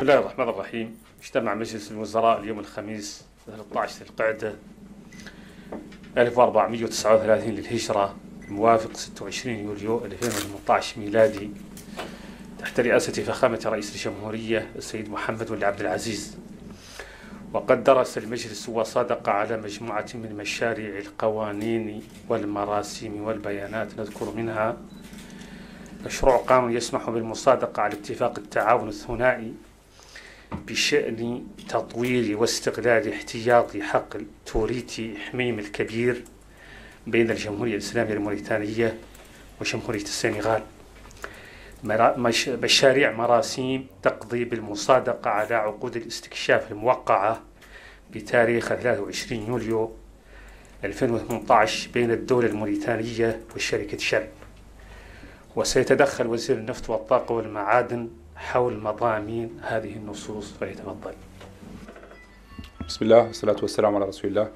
بسم الله الرحمن الرحيم اجتمع مجلس الوزراء اليوم الخميس 13 ذي القعدة 1439 للهجرة الموافق 26 يوليو 2018 ميلادي تحت رئاسة فخامة رئيس الجمهورية السيد محمد بن عبد العزيز وقد درس المجلس وصادق على مجموعة من مشاريع القوانين والمراسيم والبيانات نذكر منها مشروع قانون يسمح بالمصادقة على اتفاق التعاون الثنائي بشأن تطوير واستغلال احتياطي حق توريتي حميم الكبير بين الجمهورية الإسلامية الموريتانية وجمهورية السنغال مشاريع مراسيم تقضي بالمصادقة على عقود الاستكشاف الموقعة بتاريخ 23 يوليو 2018 بين الدولة الموريتانية وشركة شل وسيتدخل وزير النفط والطاقة والمعادن حول مضامين هذه النصوص فليتفضل بسم الله والصلاة والسلام على رسول الله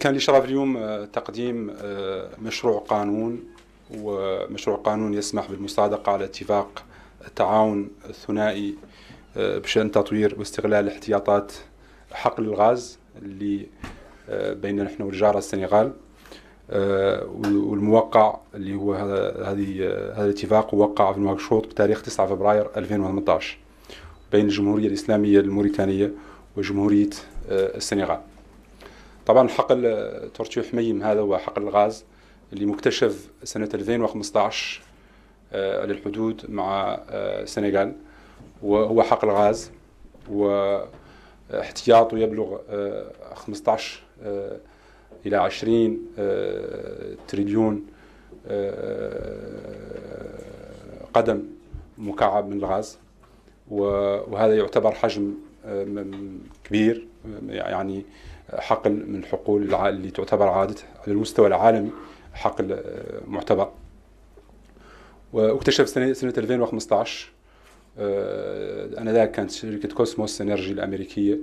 كان لي شرف اليوم آه، تقديم آه، مشروع قانون ومشروع قانون يسمح بالمصادقة على اتفاق التعاون الثنائي آه، بشأن تطوير واستغلال احتياطات حقل الغاز اللي بيننا نحن والجارة السنغال آه، والموقع اللي هو هذا هذه هذا الاتفاق وقع في نواكشوط بتاريخ 9 فبراير 2018 بين الجمهورية الإسلامية الموريتانية وجمهورية آه، السنغال طبعا حقل تورتيو حميم هذا هو حقل الغاز اللي مكتشف سنة 2015 آه، للحدود مع السنغال وهو حقل غاز واحتياطه يبلغ 15 إلى 20 آه، تريليون آه، قدم مكعب من الغاز وهذا يعتبر حجم آه، كبير يعني حقل من الحقول اللي تعتبر عادة على المستوى العالمي حقل معتبر واكتشف سنة, سنة 2015 أنا ذاك كانت شركة كوسموس انرجي الأمريكية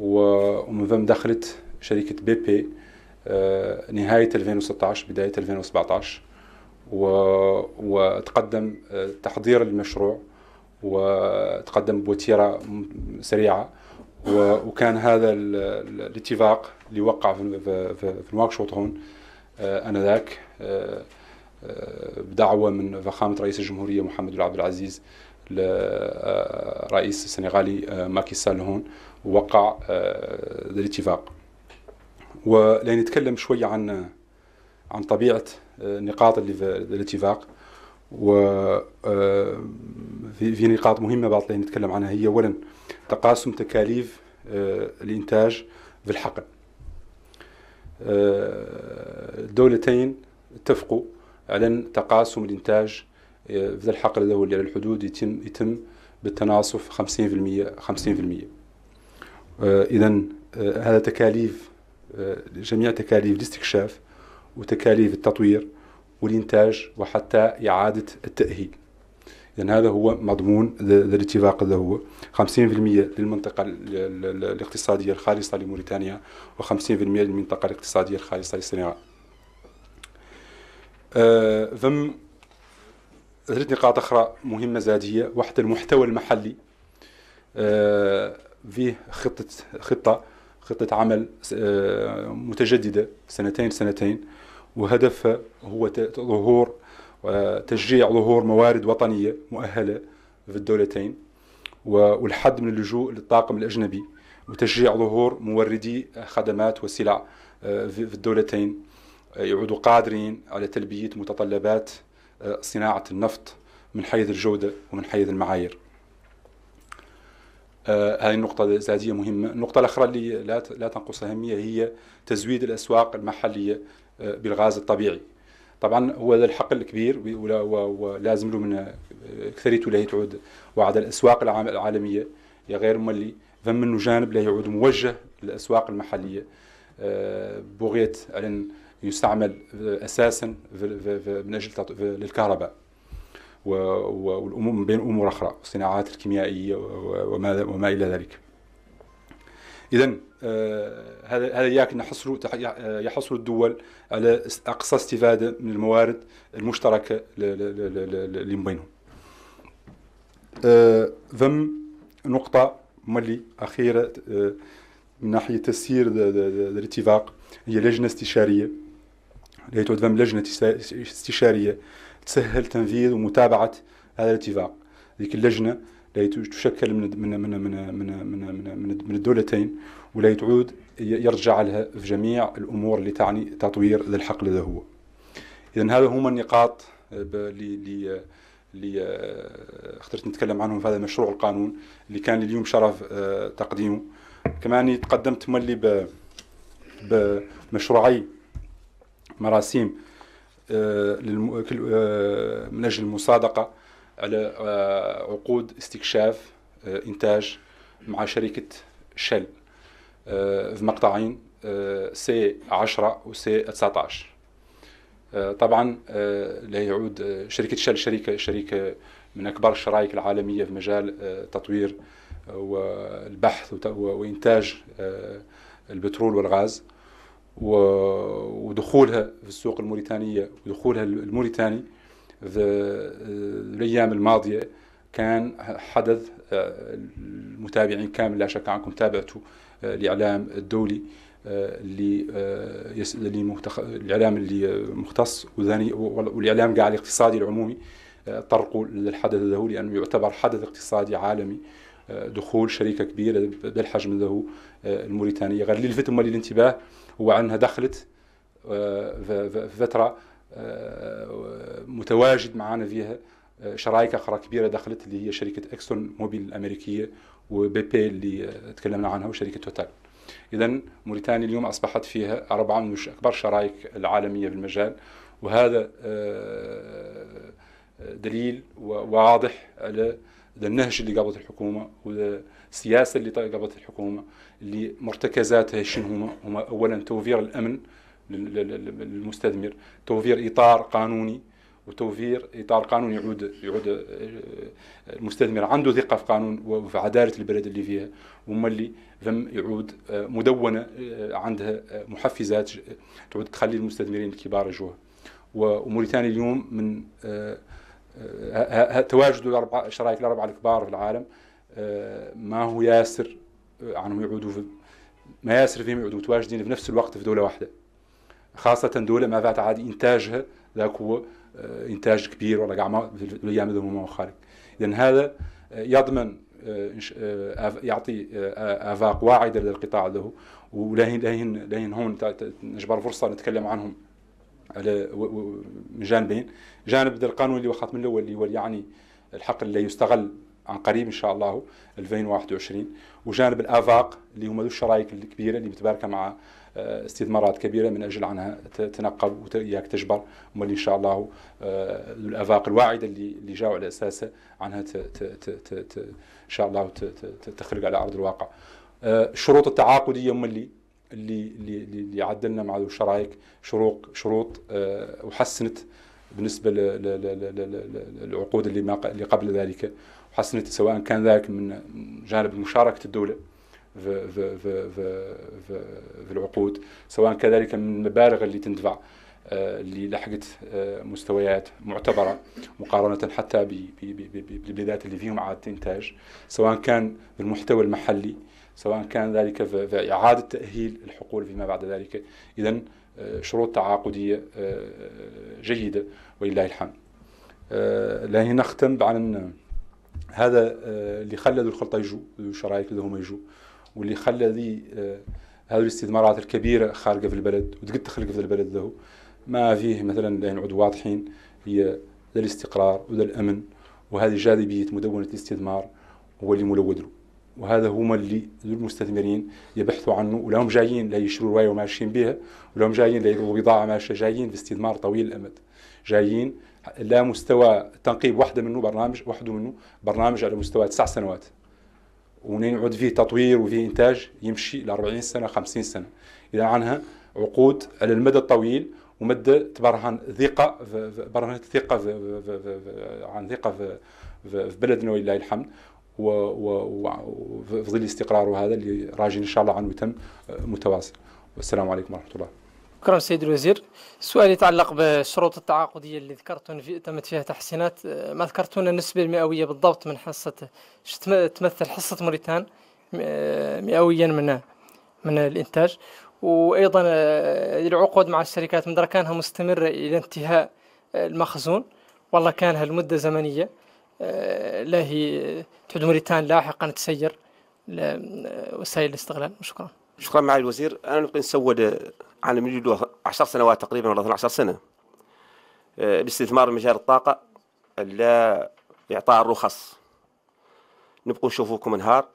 ومن ثم دخلت شركه بي بي آه، نهايه 2016 بدايه 2017 وتقدم آه، تحضير المشروع وتقدم بوتيره سريعه وكان هذا الاتفاق اللي وقع في, في... في نواكشوط هون آه، انذاك بدعوه من فخامه رئيس الجمهوريه محمد بن عبد العزيز لرئيس السنغالي ماكي سال هون ووقع الاتفاق ولنتكلم شوية عن عن طبيعة آه، نقاط الاتفاق و آه، في نقاط مهمة بعض اللي نتكلم عنها هي أولا تقاسم تكاليف آه، الإنتاج في الحقل الدولتين اتفقوا على تقاسم الإنتاج في الحقل اللي يعني على الحدود يتم يتم بالتناصف 50% 50% إذا هذا تكاليف آه، جميع تكاليف الاستكشاف وتكاليف التطوير والإنتاج وحتى إعادة التأهيل يعني هذا هو مضمون الاتفاق هذا هو 50% للمنطقة الاقتصادية الخالصة لموريتانيا و50% للمنطقة آه، الاقتصادية الخالصة للصناعة فم ثلاث نقاط أخرى مهمة زادية واحدة المحتوى المحلي آه، فيه خطة خطة خطة عمل آه، متجددة سنتين سنتين وهدفها هو ظهور وتشجيع آه، ظهور موارد وطنية مؤهلة في الدولتين والحد من اللجوء للطاقم الأجنبي وتشجيع ظهور موردي خدمات وسلع آه، في الدولتين يعودوا قادرين على تلبية متطلبات صناعة النفط من حيث الجودة ومن حيث المعايير آه، هذه النقطة الأساسية مهمة، النقطة الأخرى اللي لا لا تنقص أهمية هي تزويد الأسواق المحلية آه، بالغاز الطبيعي. طبعا هو هذا الحق الكبير ولازم له من أكثريته آه، لا تعود وعد الأسواق العالمية هي غير مولي فمنه جانب لا يعود موجه للأسواق المحلية بغيت أن يستعمل أساسا من أجل للكهرباء والامور من بين امور اخرى الصناعات الكيميائيه وما وما الى ذلك. اذا آه، هذا هذا اياك نحصل يحصل آه، الدول على اقصى استفاده من الموارد المشتركه اللي بينهم. ثم آه، نقطه ملي اخيره من ناحيه تسيير الاتفاق هي لجنه استشاريه اللي هي لجنه استشاريه تسهل تنفيذ ومتابعه هذا الاتفاق ذيك اللجنه اللي تشكل من من من من من من, من, من الدولتين ولا تعود يرجع لها في جميع الامور اللي تعني تطوير ذا الحقل ذا هو. اذا هذا هما النقاط آه، اللي اللي آه، آه، اخترت نتكلم عنهم في هذا المشروع القانون اللي كان اليوم شرف تقديمه كمان تقدمت ملي بمشروعي مراسيم آه، آه، من اجل المصادقه على آه، عقود استكشاف انتاج مع شركه شل في مقطعين سي 10 وسي 19 طبعا لا يعود شركه شل شركه شركه من اكبر الشرائك العالميه في مجال تطوير والبحث وانتاج البترول والغاز ودخولها في السوق الموريتانية ودخولها الموريتاني في آه، الأيام الماضية كان حدث آه، المتابعين كامل لا شك عنكم تابعتوا آه، الإعلام الدولي اللي الاعلام اللي مختص وذاني والاعلام قاعد الاقتصادي العمومي طرقوا للحدث ذا لانه يعتبر حدث اقتصادي عالمي دخول شركه كبيره بالحجم ذا الموريتانيه غير اللي لفت للانتباه وعنها دخلت آه، في فتره آه، متواجد معنا فيها آه، شرايك اخرى كبيره دخلت اللي هي شركه اكسون موبيل الامريكيه وبي بي اللي تكلمنا عنها وشركه توتال. اذا موريتانيا اليوم اصبحت فيها اربعه من اكبر الشرايك العالميه في المجال وهذا دليل واضح على ده النهج اللي قابلته الحكومه وده السياسه اللي قابلته الحكومه اللي مرتكزاتها شنو هما هما اولا توفير الامن للمستثمر توفير اطار قانوني وتوفير اطار قانوني يعود يعود آه، المستثمر عنده ثقه في قانون وفي عداله البلد اللي فيها وما اللي فم يعود آه، مدونه آه، عندها محفزات تعود تخلي المستثمرين الكبار يجوها وموريتانيا اليوم من تواجد الاربع شرائك الاربعه الكبار في العالم آه، ما هو ياسر آه، عنهم يعودوا في ما ياسر فيهم يعودوا متواجدين في نفس الوقت في دوله واحده خاصه دوله ما فات عادي انتاجها ذاك هو آه، انتاج كبير ولا قاع في الايام اللي هم خارج اذا هذا يضمن يعطي افاق واعده للقطاع ذو ولهين لهين لهين هون نجبر فرصه نتكلم عنهم على من جانبين جانب القانون اللي وخط من الاول اللي هو يعني الحق اللي يستغل عن قريب ان شاء الله 2021 وجانب الافاق اللي هما ذو الشرايك الكبيره اللي متباركه مع آه، استثمارات كبيره من اجل عنها تنقب وياك تجبر هما اللي ان شاء الله آه، الافاق الواعده اللي اللي جاوا على اساسها عنها ان شاء الله تخلق على ارض الواقع الشروط آه، التعاقديه هما اللي اللي اللي اللي عدلنا مع الشرايك شروق شروط شروط آه، وحسنت بالنسبه للعقود اللي ما اللي قبل ذلك وحسنت سواء كان ذلك من جانب مشاركه الدوله في في في في في العقود سواء كذلك من المبالغ اللي تندفع آه، اللي لحقت آه، مستويات معتبره مقارنه حتى بالبلدات اللي فيهم اعاده انتاج سواء كان بالمحتوى المحلي سواء كان ذلك في إعادة تأهيل الحقول فيما بعد ذلك إذا آه، شروط تعاقدية آه، آه، جيدة ولله الحمد لهنا نختم بعن هذا اللي خلى ذو الخلطة يجوا ذو اللي هما يجوا واللي خلى ذي هذه الاستثمارات الكبيرة خارجة في البلد وتقد تخلق في البلد ذهو ما فيه مثلا لين عود واضحين هي ذا الاستقرار وذا الأمن وهذه جاذبية مدونة الاستثمار هو اللي ملود له وهذا هما اللي المستثمرين يبحثوا عنه ولهم جايين لا يشروا روايه وماشيين بها ولهم جايين لا بضاعه ماشيه جايين باستثمار طويل الامد جايين لا مستوى تنقيب واحده منه برنامج وحده منه برنامج على مستوى تسع سنوات ومنين يعود فيه تطوير وفيه انتاج يمشي ل 40 سنه 50 سنه اذا عنها عقود على المدى الطويل ومدى تبرهن ثقه برهنه ثقه عن ثقه في بلدنا ولله الحمد و و في ظل الاستقرار وهذا اللي راجل ان شاء الله عنه يتم آه، متواصل والسلام عليكم ورحمه الله شكرا سيد الوزير السؤال يتعلق بالشروط التعاقدية اللي ذكرتون في تمت فيها تحسينات آه، ما ذكرتون النسبة المئوية بالضبط من حصة تمثل حصة موريتان آه، مئويا من من الإنتاج وأيضا العقود مع الشركات مدركانها مستمرة إلى انتهاء المخزون والله كان هالمدة زمنية لا هي تعود موريتان لاحقا تسير وسائل الاستغلال وشكرا شكرا معالي الوزير انا نبقي نسود على مدى 10 سنوات تقريبا ولا 12 سنه آه، باستثمار مجال الطاقه لا اعطاء الرخص نبقوا نشوفوكم نهار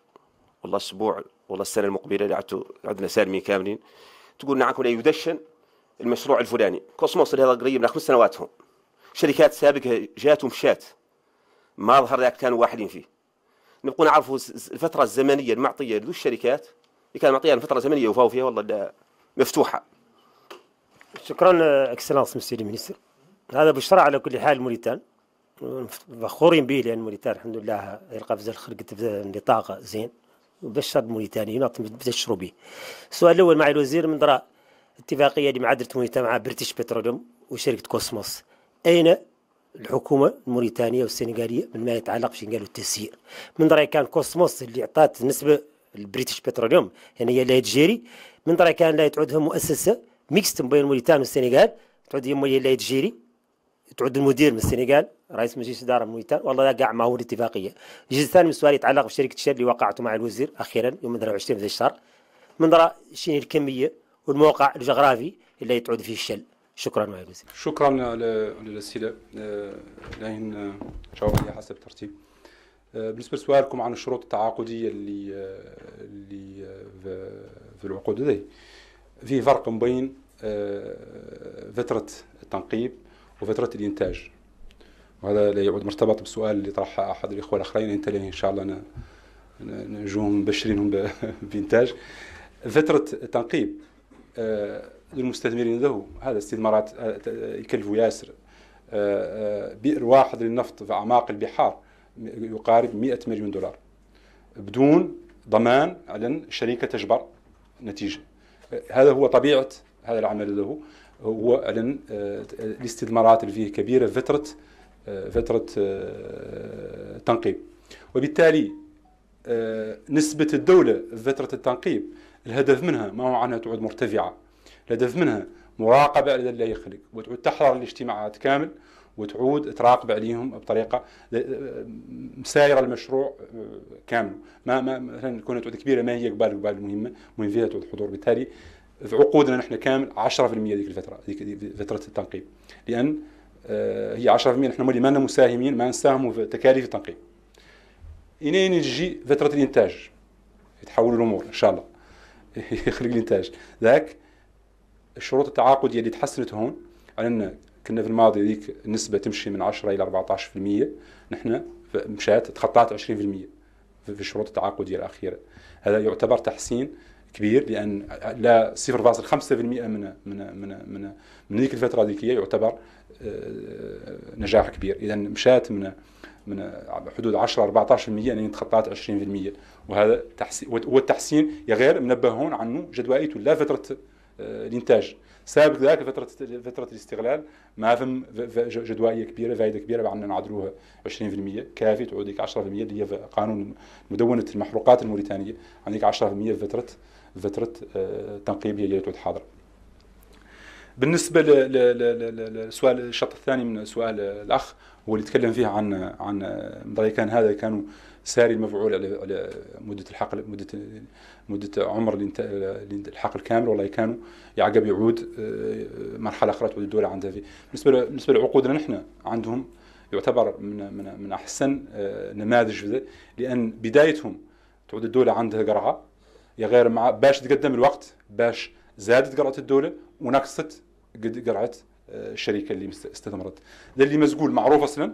والله الاسبوع والله السنه المقبله اللي عندنا سالمين كاملين تقول نعم لا يدشن المشروع الفلاني كوسموس اللي هذا قريب من خمس سنوات هم شركات سابقه جات ومشات ما ظهر ذاك كانوا واحدين فيه نبقى نعرفوا الفترة الزمنية المعطية للشركات اللي كان معطيها الفترة الزمنية وفاو فيها والله مفتوحة شكرا اكسلانس مسيو المينستر هذا بشرى على كل حال موريتان فخورين به لان موريتان الحمد لله القفزه خلقت نطاق زين وبشر موريتانيين بتشروا به السؤال الاول مع الوزير من دراء اتفاقيه اللي مع درت مع بريتش بتروليوم وشركه كوسموس اين الحكومه الموريتانيه والسنغاليه من يتعلق بشي قالوا التسيير من درا كان كوسموس اللي عطات نسبه البريتش بتروليوم يعني هي تجيري من درا كان لا تعودها مؤسسه ميكست بين موريتانيا والسنغال تعود هي اللي تجيري تعود المدير من السنغال رئيس مجلس الاداره موريتان والله قاع معه الاتفاقيه الجزء الثاني من السؤال يتعلق بشركه الشر اللي وقعته مع الوزير اخيرا يوم 23 ذي الشهر من درى شنو الكميه والموقع الجغرافي اللي تعود فيه الشل شكرا جزيلا شكرا للأسئلة لين جاوب آه، عليها حسب الترتيب آه، بالنسبة لسؤالكم عن الشروط التعاقدية اللي آه، اللي في العقود هذه في فرق بين فترة التنقيب وفترة الإنتاج وهذا لا يعود مرتبط بالسؤال اللي طرحه أحد الإخوة الآخرين أنت إن شاء الله نجوم مبشرينهم بإنتاج فترة التنقيب للمستثمرين له هذا استثمارات آه، يكلفوا ياسر آه، آه، بئر واحد للنفط في اعماق البحار يقارب 100 مليون دولار بدون ضمان على الشركه تجبر نتيجه هذا هو طبيعه هذا العمل له هو على الاستثمارات اللي فيه كبيره فتره فتره تنقيب وبالتالي نسبه الدوله في فتره التنقيب الهدف منها ما هو عنها تعود مرتفعه لدف منها مراقبه على اللي يخلق وتعود تحضر الاجتماعات كامل وتعود تراقب عليهم بطريقه مسايره المشروع آه، كامل ما ما مثلا كون تعود كبيره ما هي قبال قبال مهمه مهم فيها تعود حضور بالتالي في عقودنا نحن كامل 10% ذيك الفتره ذيك فتره التنقيب لان آه، هي 10% نحن مولي ما مساهمين ما نساهموا في تكاليف التنقيب الين نجي فتره الانتاج يتحول الامور ان شاء الله يخلق الانتاج ذاك الشروط التعاقد اللي تحسنت هون لان كنا في الماضي ذيك النسبه تمشي من 10 الى 14% نحن مشات تخطات 20% في الشروط التعاقديه الاخيره هذا يعتبر تحسين كبير لان لا 0.5% من من من من من ذيك الفتره ذيك يعتبر آه، نجاح كبير اذا مشات من من حدود 10 14% لين تخطات 20% وهذا تحسين والتحسين يا غير منبه هون عنه جدوائيته لا فتره الانتاج آه، سابق ذاك فتره فتره الاستغلال ما فم جدوائيه كبيره فائده كبيره عنا نعدلوها 20% كافي تعوديك 10% اللي هي قانون مدونه المحروقات الموريتانيه عندك 10% في فتره فتره آه، تنقيب هي اللي تعود حاضره بالنسبه للسؤال الشط الثاني من سؤال الاخ هو اللي تكلم فيه عن عن كان هذا كانوا ساري المفعول على على مده الحقل مده مده عمر الحقل كامل والله كانوا يعقب يعود آه، مرحله اخرى تعود الدوله عندها في بالنسبه بالنسبه لعقودنا نحن عندهم يعتبر من من من احسن آه، نماذج لان بدايتهم تعود الدوله عندها قرعه يا غير مع باش تقدم الوقت باش زادت قرعه الدوله ونقصت قرعه آه، الشركه اللي استثمرت ده اللي مسجول معروف اصلا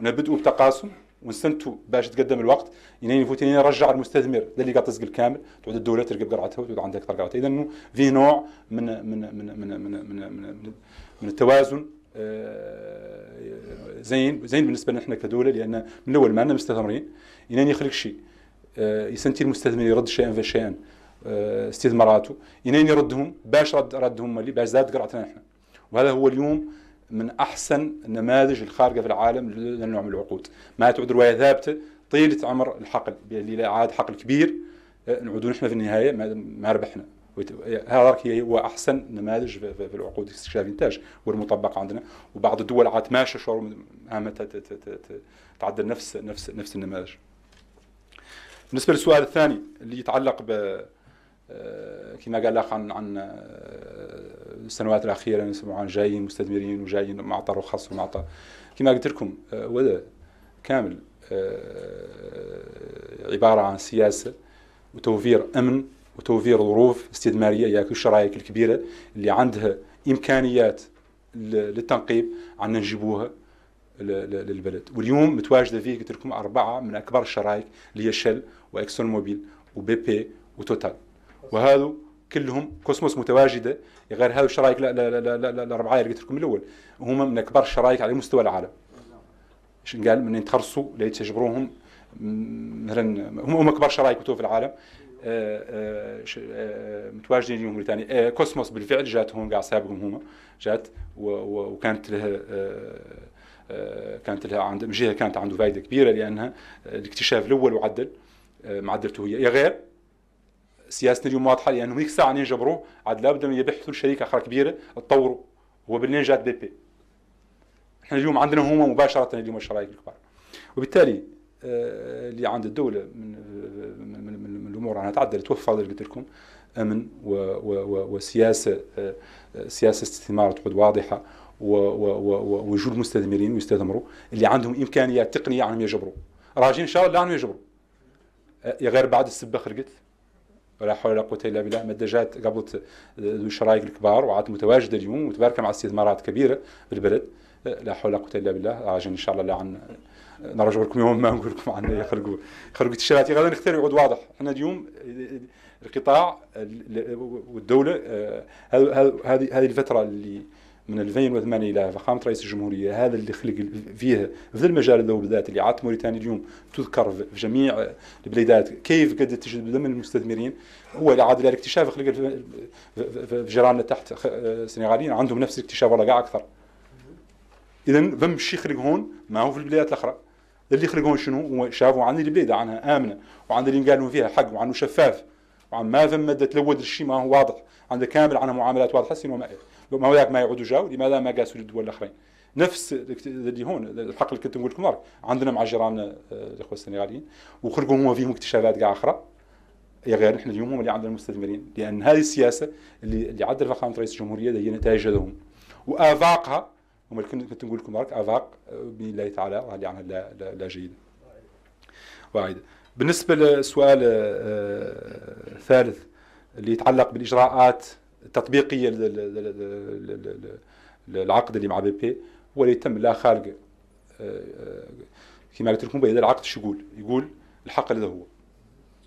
ونبدأ بتقاسم ونستنتو باش تقدم الوقت يعني فوت ينين رجع المستثمر ده اللي قاعد تسقل كامل تعود الدوله ترقب قرعتها وتعود اكثر قرعتها اذا في نوع من من من من من من, من التوازن آه، زين زين بالنسبه لنا احنا كدوله لان من الاول ما عندنا مستثمرين يعني يخلق شيء آه، يسنتي المستثمر يرد شيئا فشيئا آه، استثماراته يعني يردهم باش رد ردهم اللي باش زاد قرعتنا احنا وهذا هو اليوم من احسن النماذج الخارقه في العالم للنوع من العقود ما تعود روايه ثابته طيله عمر الحقل عاد حقل كبير آه، نعود نحن في النهايه ما ربحنا هذا هي هو احسن نماذج في العقود استكشاف الانتاج والمطبق عندنا وبعض الدول عاد ماشيه شعروا تعدل نفس نفس نفس النماذج بالنسبه للسؤال الثاني اللي يتعلق ب كما قال الاخ عن عن آه، السنوات الاخيره نسمعوا عن جايين مستثمرين وجايين معطى رخص ومعطى كما قلت لكم آه، ولا كامل آه، عباره عن سياسه وتوفير امن وتوفير ظروف استثماريه ياك يعني الشرايك الكبيره اللي عندها امكانيات للتنقيب عندنا نجيبوها للبلد واليوم متواجده فيه قلت لكم اربعه من اكبر الشرايك اللي هي شل واكسون موبيل وبي بي وتوتال وهذو كلهم كوسموس متواجده يعني غير هذو الشرايك لا لا لا لا, لا, لا ربعايه اللي قلت لكم الاول هما من اكبر الشرايك على مستوى العالم ايش قال من يتخرصوا تجبروهم مثلا هم اكبر شرايك في العالم آه، آه، آه، متواجدين اليوم بريطانيا كوسموس بالفعل جات هون قاع سابقهم هما جات وكانت لها كانت لها عند جهه كانت عنده فائده كبيره لانها الاكتشاف الاول وعدل معدلته هي يا غير سياسه اليوم واضحه لانه هيك ساعه ينجبروا عاد لابد من يبحثوا شركه اخرى كبيره تطوروا بالنين جات بي بي احنا اليوم عندنا هما مباشره اليوم الشرايك الكبار وبالتالي آه، اللي عند الدوله من من, من, من الامور انا تعدل توفر قلت لكم امن و و و وسياسه آه، سياسه استثمار تكون واضحه ووجود مستثمرين ويستثمروا اللي عندهم امكانيات تقنيه عنهم يجبروا راجين ان شاء الله عنهم يجبروا آه، غير بعد السبه خرجت ولا حول ولا قوه الا بالله ماده جات قبلت الشرايق الكبار وعاد متواجده اليوم متباركه مع استثمارات كبيره بالبلد لا حول ولا قوه الا بالله راجل ان شاء الله عن نرجع لكم يوم ما نقول لكم عن يخرجوا يخرجوا التشريعات غدا نختار يعود واضح احنا اليوم القطاع والدوله آه، هذه هذه الفتره اللي من 2008 الى فخامه رئيس الجمهوريه هذا اللي خلق فيه في المجال هذا بالذات اللي عاد موريتانيا اليوم تذكر في جميع البلدات كيف قد تجذب من المستثمرين هو اللي عاد الاكتشاف خلق في جيراننا تحت السنغاليين عندهم نفس الاكتشاف ولا كاع اكثر اذا فم الشيء خلق هون ما هو في البلدات الاخرى اللي خلق هون شنو هو شافوا عن البلاد عنها امنه وعن اللي قالوا فيها حق وعنه شفاف وعن ما فم تلود الشيء ما هو واضح عنده كامل عنها معاملات واضحه سينما ما هذاك ما يعودوا جاوا لماذا ما قاسوا للدول الاخرين نفس اللي هون الحق اللي كنت نقول لكم عندنا مع جيراننا آه، الاخوه السنغاليين وخرجوا هما فيهم اكتشافات كاع اخرى يا غير نحن اليوم هم اللي عندنا المستثمرين لان هذه السياسه اللي اللي عدل فخامه رئيس الجمهوريه هي نتائج لهم وافاقها هم اللي كنت نقول لكم مارك افاق آه، باذن الله تعالى اللي عملها لا, لا, لا جيده واعده بالنسبه للسؤال آه، الثالث اللي يتعلق بالاجراءات تطبيقيه للعقد اللي مع بي بي هو اللي تم لا خارج آه، آه، كما قلت لكم بين العقد شو يقول؟ يقول الحق هذا هو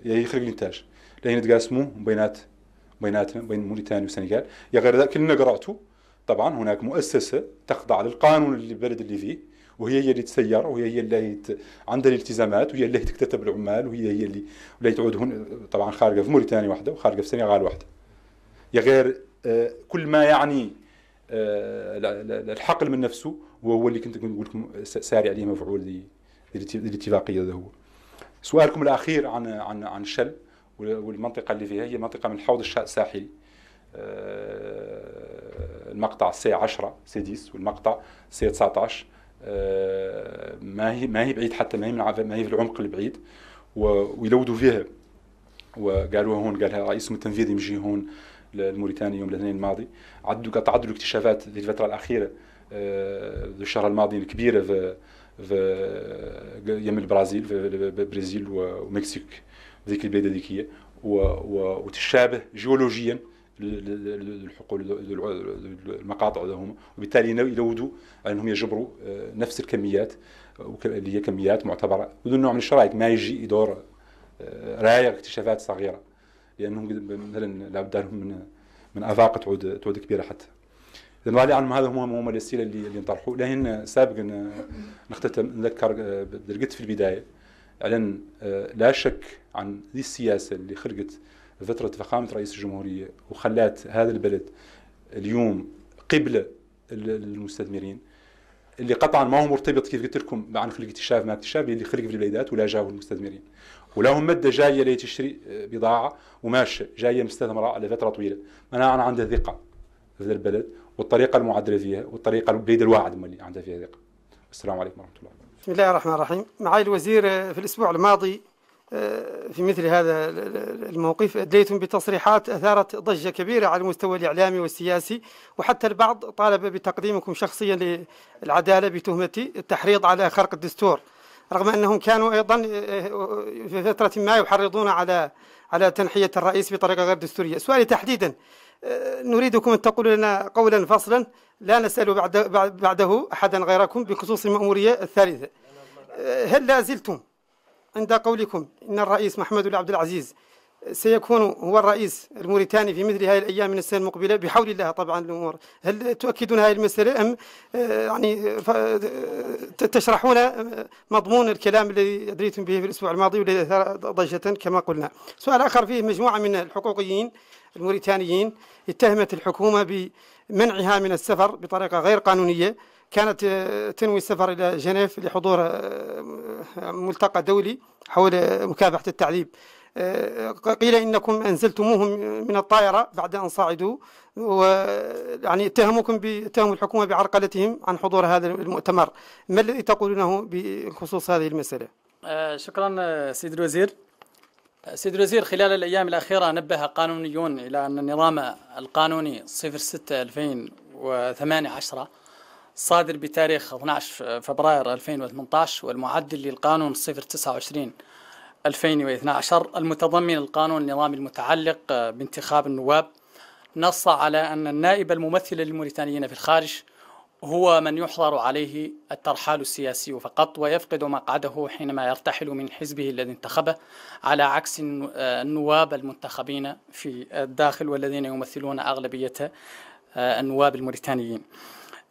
يعني يخرج الانتاج لان تقاسموه بينات بيناتنا بين موريتانيا والسنغال يا غير ذلك كلنا قراته طبعا هناك مؤسسه تخضع للقانون اللي البلد اللي فيه وهي هي اللي تسير وهي هي اللي عندها الالتزامات وهي اللي تكتتب العمال وهي هي اللي اللي تعود هنا طبعا خارجه في موريتانيا وحده وخارجه في السنغال وحده يا غير آه، كل ما يعني آه، الحقل من نفسه وهو اللي كنت نقول لكم ساري عليه مفعول الاتفاقيه هذا هو سؤالكم الاخير عن عن عن شل والمنطقه اللي فيها هي منطقه من الحوض الساحلي آه، المقطع سي 10 سي 10 والمقطع سي 19 ما هي ما هي بعيد حتى ما هي من ما هي في العمق البعيد ويلودوا فيها وقالوها هون قالها رئيسهم التنفيذي مجي هون الموريتاني يوم الاثنين الماضي عدوا تعدوا الاكتشافات في الفتره الاخيره آه، في الشهر الماضي الكبيره في في يم البرازيل في البرازيل ومكسيك ذيك البلاد هذيك وتشابه جيولوجيا الحقول المقاطع هما وبالتالي يلودوا انهم يجبروا آه، نفس الكميات اللي هي كميات معتبره بدون نوع من الشرايط ما يجي يدور آه، رايق اكتشافات صغيره لانهم مثلا لابد لهم من من افاق تعود تعود كبيره حتى اذا بعد عن هذا هم هم الاسئله اللي اللي نطرحوا لكن سابقا نختتم نذكر آه، قلت في البدايه اعلن آه، لا شك عن ذي السياسه اللي خلقت فتره فخامه رئيس الجمهوريه وخلات هذا البلد اليوم قبله للمستثمرين اللي قطعا ما هو مرتبط كيف قلت لكم عن خلق اكتشاف ما اكتشاف اللي خلق في البلدات ولا جاوا المستثمرين ولهم مده جايه لتشتري آه، بضاعه وماشيه جايه مستثمره لفتره طويله انا انا عندي ثقه في هذا البلد والطريقه المعدله فيها والطريقه البليد الواحد اللي عنده فيها ثقه السلام عليكم ورحمه الله بسم الله الرحمن الرحيم معالي الوزير آه، في الاسبوع الماضي آه، في مثل هذا الموقف أدليتم بتصريحات أثارت ضجة كبيرة على المستوى الإعلامي والسياسي وحتى البعض طالب بتقديمكم شخصيا للعدالة بتهمة التحريض على خرق الدستور رغم أنهم كانوا أيضا آه، آه، في فترة ما يحرضون على على تنحية الرئيس بطريقة غير دستورية سؤالي تحديدا آه، نريدكم أن تقولوا لنا قولا فصلا لا نسأل بعد بعده أحدا غيركم بخصوص المأمورية الثالثة هل لا زلتم عند قولكم إن الرئيس محمد بن عبد العزيز سيكون هو الرئيس الموريتاني في مثل هذه الأيام من السنة المقبلة بحول الله طبعا الأمور هل تؤكدون هذه المسألة أم آه، يعني آه، تشرحون مضمون الكلام الذي أدريتم به في الأسبوع الماضي والذي أثار ضجة كما قلنا سؤال آخر فيه مجموعة من الحقوقيين الموريتانيين اتهمت الحكومة بمنعها من السفر بطريقة غير قانونية كانت آه، تنوي السفر إلى جنيف لحضور ملتقى دولي حول مكافحة التعذيب آه، قيل إنكم أنزلتموهم من الطائرة بعد أن صعدوا ويعني اتهموكم اتهموا الحكومة بعرقلتهم عن حضور هذا المؤتمر ما الذي تقولونه بخصوص هذه المسألة؟ آه، شكرا آه، سيد الوزير سيد الوزير خلال الأيام الأخيرة نبه قانونيون إلى أن النظام القانوني 06 2018 صادر بتاريخ 12 فبراير 2018 والمعدل للقانون 029 2012 المتضمن القانون النظامي المتعلق آه، بانتخاب النواب نص على أن النائب الممثل للموريتانيين في الخارج هو من يحظر عليه الترحال السياسي فقط ويفقد مقعده حينما يرتحل من حزبه الذي انتخبه على عكس آه، النواب المنتخبين في الداخل والذين يمثلون أغلبية آه، النواب الموريتانيين.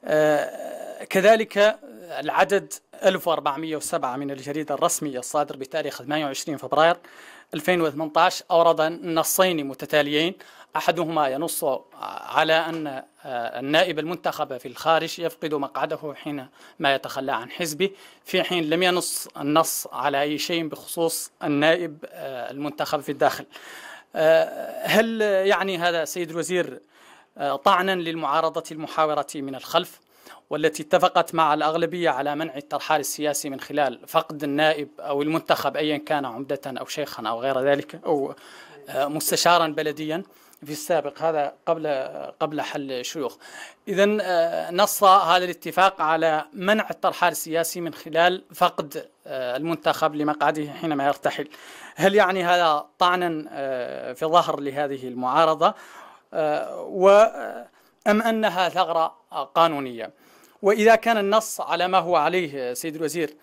آه، كذلك العدد 1407 من الجريدة الرسمية الصادر بتاريخ 28 فبراير 2018 أورد نصين متتاليين أحدهما ينص على أن آه، النائب المنتخب في الخارج يفقد مقعده حين ما يتخلى عن حزبه في حين لم ينص النص على أي شيء بخصوص النائب آه، المنتخب في الداخل هل يعني هذا سيد الوزير آه، طعنا للمعارضة المحاورة من الخلف والتي اتفقت مع الأغلبية على منع الترحال السياسي من خلال فقد النائب أو المنتخب أيا كان عمدة أو شيخا أو غير ذلك أو آه، مستشارا بلديا في السابق هذا قبل قبل حل الشيوخ اذا آه، نص هذا الاتفاق على منع الترحال السياسي من خلال فقد المنتخب لمقعده حينما يرتحل هل يعني هذا طعنا في ظهر لهذه المعارضه أم أنها ثغرة قانونية وإذا كان النص على ما هو عليه سيد الوزير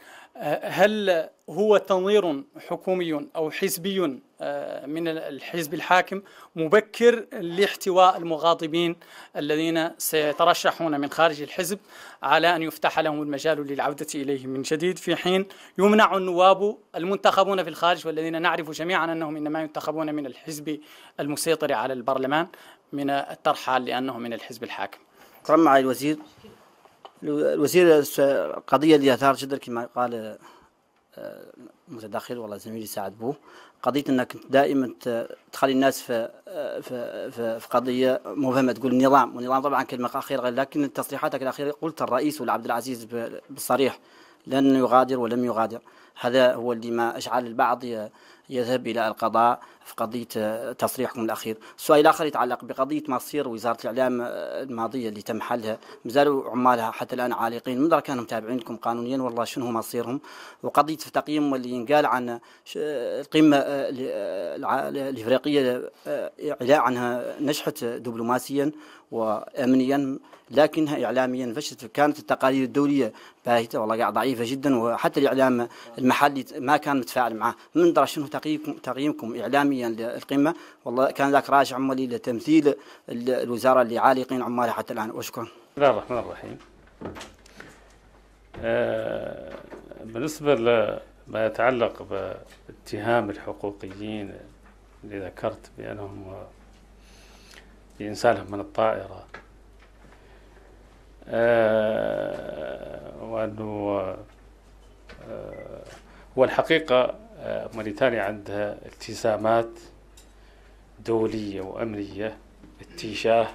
هل هو تنظير حكومي أو حزبي آه، من الحزب الحاكم مبكر لاحتواء المغاضبين الذين سيترشحون من خارج الحزب على أن يفتح لهم المجال للعودة إليه من جديد في حين يمنع النواب المنتخبون في الخارج والذين نعرف جميعا أنهم إنما ينتخبون من الحزب المسيطر على البرلمان من الترحال لأنه من الحزب الحاكم شكرا مع الوزير الوزير قضية اللي أثار جدل كما قال المتداخل آه، والله زميلي سعد بو قضيه انك دائما تخلي الناس آه، في في في, قضيه مبهمه تقول النظام والنظام طبعا كلمه اخيره لكن تصريحاتك الاخيره قلت الرئيس ولا عبد العزيز بالصريح لن يغادر ولم يغادر هذا هو اللي ما اشعل البعض آه، يذهب إلى القضاء في قضية آه، تصريحكم الأخير السؤال الآخر يتعلق بقضية مصير وزارة الإعلام آه، الماضية اللي تم حلها مازالوا عمالها حتى الآن عالقين من كانوا متابعين لكم قانونيا والله شنو هو مصيرهم وقضية التقييم واللي ينقال عن القمة آه، الإفريقية إعلاء عنها نجحت دبلوماسيا وأمنيا لكنها إعلاميا فشلت كانت التقارير الدولية باهتة والله قاعد ضعيفة جدا وحتى الإعلام المحلي ما كان متفاعل معه من درى شنو تقييمكم, تقييمكم إعلاميا للقمة والله كان ذاك راجع عملي لتمثيل الوزارة اللي عالقين عمالها حتى الآن اشكر بسم الله الرحمن الرحيم آه بالنسبة لما يتعلق باتهام الحقوقيين اللي ذكرت بأنهم بانسالهم من الطائرة آه وأنه آه والحقيقة موريتانيا عندها التزامات دولية وأمنية اتجاه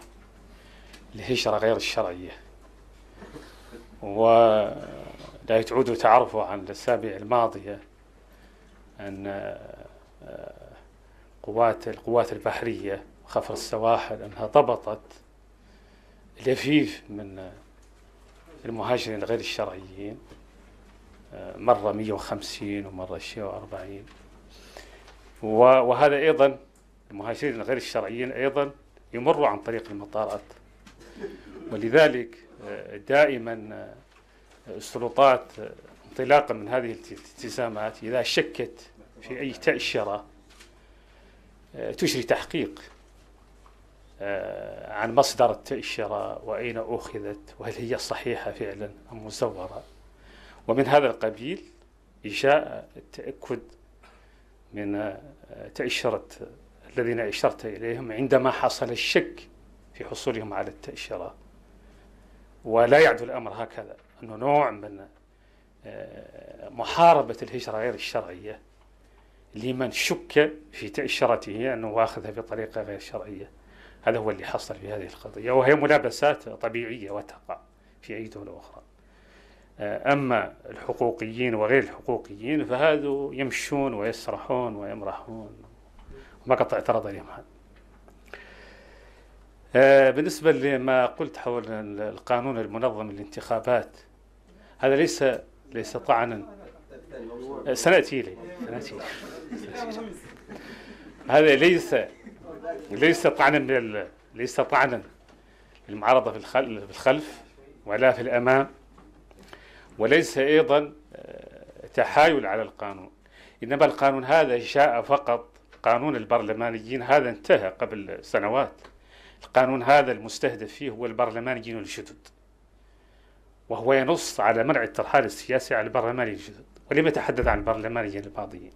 الهجرة غير الشرعية ولا تعودوا تعرفوا عن الأسابيع الماضية أن آه، قوات القوات البحرية وخفر السواحل أنها ضبطت لفيف من المهاجرين غير الشرعيين مرة 150 ومرة 140 وهذا أيضا المهاجرين غير الشرعيين أيضا يمروا عن طريق المطارات ولذلك آه، دائما آه، السلطات آه، انطلاقا من هذه الالتزامات إذا شكت في أي تأشيرة تجري تحقيق عن مصدر التأشيرة وأين أخذت وهل هي صحيحة فعلا أم مزورة ومن هذا القبيل جاء التأكد من آه، تأشرة الذين أشرت إليهم عندما حصل الشك في حصولهم على التأشيرة ولا يعدو الأمر هكذا أنه نوع من آه، محاربة الهجرة غير الشرعية لمن شك في تأشيرته أنه واخذها بطريقة غير شرعية هذا هو اللي حصل في هذه القضية وهي ملابسات طبيعية وتقع في أي دولة أخرى آه، أما الحقوقيين وغير الحقوقيين فهذو يمشون ويسرحون ويمرحون ما قطع اعترض عليهم هذا آه، بالنسبة لما قلت حول القانون المنظم للانتخابات هذا ليس ليس طعنا آه، سنأتي إليه سنأتي هذا ليس ليس طعنا ليس طعنا المعارضة في الخلف ولا في الأمام وليس أيضا آه، تحايل على القانون إنما القانون هذا جاء فقط قانون البرلمانيين هذا انتهى قبل سنوات القانون هذا المستهدف فيه هو البرلمانيين الجدد وهو ينص على منع الترحال السياسي على البرلمانيين الجدد ولم يتحدث عن البرلمانيين الماضيين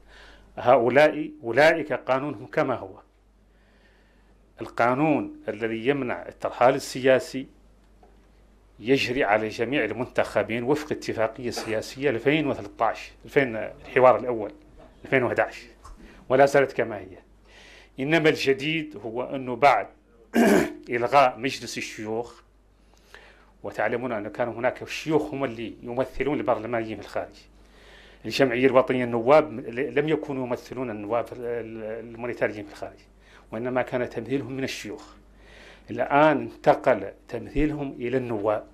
هؤلاء أولئك قانونهم كما هو القانون الذي يمنع الترحال السياسي يجري على جميع المنتخبين وفق اتفاقية سياسية 2013 2000 الحوار الأول 2011 ولا زالت كما هي إنما الجديد هو أنه بعد إلغاء مجلس الشيوخ وتعلمون أنه كان هناك الشيوخ هم اللي يمثلون البرلمانيين في الخارج الجمعية الوطنية النواب لم يكونوا يمثلون النواب الموريتانيين في الخارج وإنما كان تمثيلهم من الشيوخ الآن انتقل تمثيلهم إلى النواب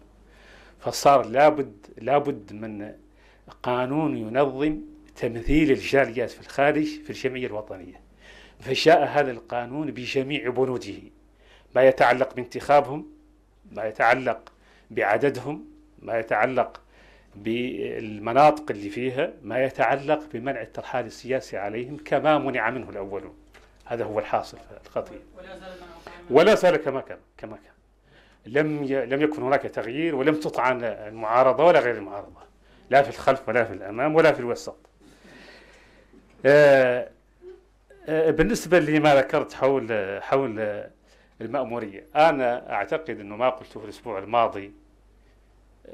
فصار لابد لابد من قانون ينظم تمثيل الجاليات في الخارج في الجمعية الوطنية فجاء هذا القانون بجميع بنوده ما يتعلق بانتخابهم ما يتعلق بعددهم ما يتعلق بالمناطق اللي فيها ما يتعلق بمنع الترحال السياسي عليهم كما منع منه الأولون هذا هو الحاصل في القضية ولا زال كما كان كما كان لم لم يكن هناك تغيير ولم تطعن المعارضه ولا غير المعارضه لا في الخلف ولا في الامام ولا في الوسط آه، آه، بالنسبه لما ذكرت حول حول المأمورية أنا أعتقد أنه ما قلته في الأسبوع الماضي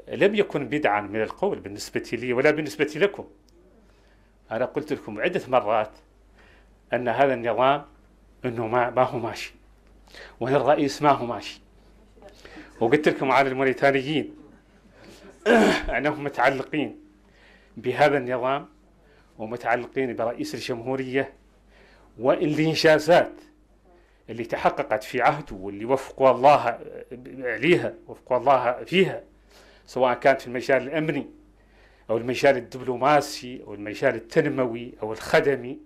لم يكن بدعا من القول بالنسبة لي ولا بالنسبة لكم أنا قلت لكم عدة مرات أن هذا النظام أنه ما, ما هو ماشي وين الرئيس ما هو ماشي وقلت لكم على الموريتانيين أنهم متعلقين بهذا النظام ومتعلقين برئيس الجمهورية والإنجازات اللي تحققت في عهده واللي وفقوا الله عليها وفقوا الله فيها سواء كانت في المجال الأمني أو المجال الدبلوماسي أو المجال التنموي أو الخدمي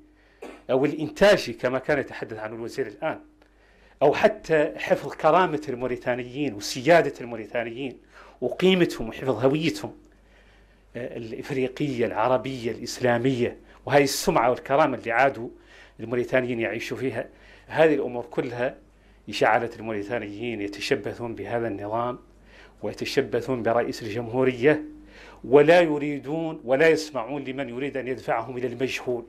أو الإنتاجي كما كان يتحدث عنه الوزير الآن أو حتى حفظ كرامة الموريتانيين وسيادة الموريتانيين وقيمتهم وحفظ هويتهم آه، الإفريقية العربية الإسلامية وهذه السمعة والكرامة اللي عادوا الموريتانيين يعيشوا فيها هذه الأمور كلها جعلت الموريتانيين يتشبثون بهذا النظام ويتشبثون برئيس الجمهورية ولا يريدون ولا يسمعون لمن يريد أن يدفعهم إلى المجهول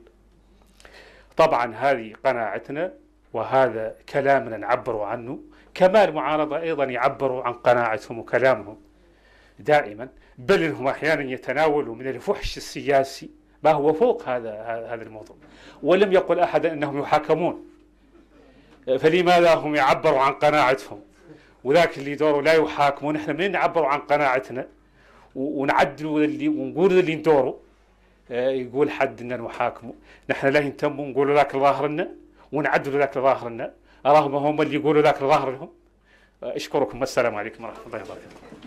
طبعا هذه قناعتنا وهذا كلامنا نعبر عنه كما المعارضة أيضا يعبروا عن قناعتهم وكلامهم دائما بل انهم احيانا يتناولوا من الفحش السياسي ما هو فوق هذا هذا الموضوع ولم يقل احد انهم يحاكمون فلماذا هم يعبروا عن قناعتهم وذاك اللي دوره لا يحاكمون احنا منين نعبروا عن قناعتنا ونعدل اللي ونقول اللي دوره آه، يقول حد ان نحاكمه نحن لا ينتم ونقول ذاك الظاهر انه ونعدل ذاك الظاهر لنا راهم هم اللي يقولوا ذاك الظاهر لهم آه، اشكركم والسلام عليكم ورحمه الله وبركاته